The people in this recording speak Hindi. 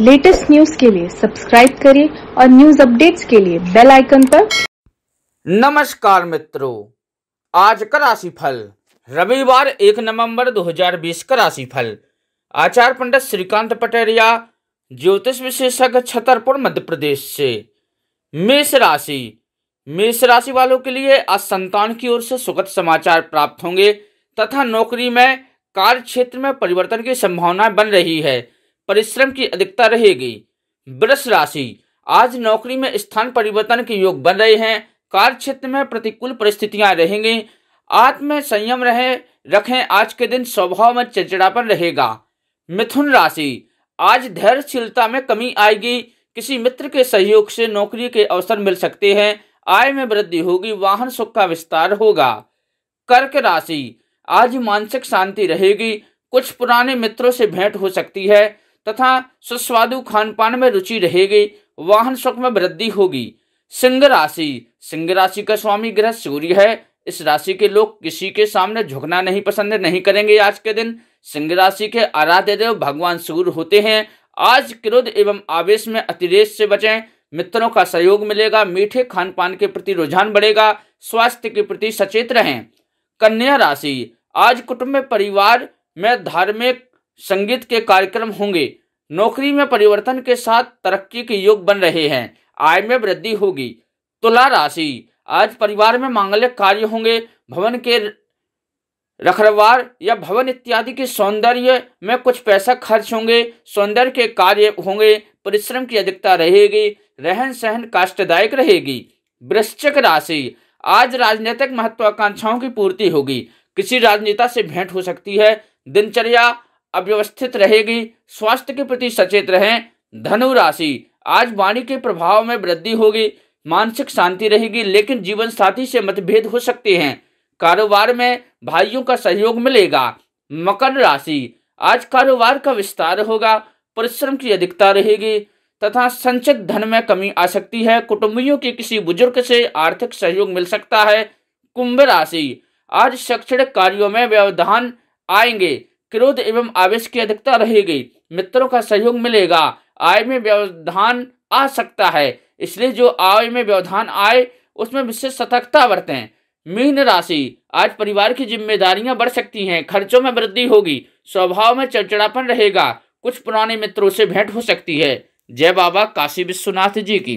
लेटेस्ट न्यूज के लिए सब्सक्राइब करें और न्यूज अपडेट्स के लिए बेल आइकन पर नमस्कार मित्रों आज का राशिफल रविवार एक नवंबर 2020 का राशिफल आचार्य पंडित श्रीकांत पटेरिया ज्योतिष विशेषज्ञ छतरपुर मध्य प्रदेश से मेष राशि मेष राशि वालों के लिए आज संतान की ओर से सुखद समाचार प्राप्त होंगे तथा नौकरी में कार्य क्षेत्र में परिवर्तन की संभावना बन रही है परिश्रम की अधिकता रहेगी वृक्ष राशि आज नौकरी में स्थान परिवर्तन के योग बन रहे हैं कार्य क्षेत्र में प्रतिकूल परिस्थितियां रहेंगी आत्म संयम रहे रखें आज के दिन स्वभाव में चिड़चिड़ापन रहेगा मिथुन राशि आज धैर्यशीलता में कमी आएगी किसी मित्र के सहयोग से नौकरी के अवसर मिल सकते हैं आय में वृद्धि होगी वाहन सुख का विस्तार होगा कर्क राशि आज मानसिक शांति रहेगी कुछ पुराने मित्रों से भेंट हो सकती है तथा सुस्वादु खान पान में रुचि रहेगी वाहन सुख में वृद्धि होगी सिंह राशि सिंह राशि का स्वामी ग्रह सूर्य है इस राशि के लोग किसी के सामने झुकना नहीं पसंद नहीं करेंगे आज के दिन सिंह राशि के आराध्य देव भगवान सूर्य होते हैं आज क्रोध एवं आवेश में अतिरेश से बचें मित्रों का सहयोग मिलेगा मीठे खान पान के प्रति रुझान बढ़ेगा स्वास्थ्य के प्रति सचेत रहें कन्या राशि आज कुटुंब परिवार में धार्मिक संगीत के कार्यक्रम होंगे नौकरी में परिवर्तन के साथ तरक्की के योग बन रहे हैं आय में वृद्धि होगी तुला राशि आज परिवार में मांगलिक कार्य होंगे भवन के रखरवार या भवन इत्यादि के सौंदर्य में कुछ पैसा खर्च होंगे सौंदर्य के कार्य होंगे परिश्रम की अधिकता रहेगी रहन सहन कष्टदायक रहेगी वृश्चिक राशि आज राजनीतिक महत्वाकांक्षाओं की पूर्ति होगी किसी राजनेता से भेंट हो सकती है दिनचर्या अव्यवस्थित रहेगी स्वास्थ्य के प्रति सचेत रहें धनु राशि आज वाणी के प्रभाव में वृद्धि होगी मानसिक शांति रहेगी लेकिन जीवन साथी से मतभेद हो सकते हैं कारोबार में भाइयों का सहयोग मिलेगा मकर राशि आज कारोबार का विस्तार होगा परिश्रम की अधिकता रहेगी तथा संचित धन में कमी आ सकती है कुटुंबियों के किसी बुजुर्ग से आर्थिक सहयोग मिल सकता है कुंभ राशि आज शैक्षणिक कार्यों में व्यवधान आएंगे क्रोध एवं आवेश की अधिकता रहेगी मित्रों का सहयोग मिलेगा आय में व्यवधान आ सकता है इसलिए जो आय में व्यवधान आए उसमें विशेष सतर्कता बरतें मीन राशि आज परिवार की जिम्मेदारियां बढ़ सकती हैं खर्चों में वृद्धि होगी स्वभाव में चिड़चिड़ापन रहेगा कुछ पुराने मित्रों से भेंट हो सकती है जय बाबा काशी विश्वनाथ जी की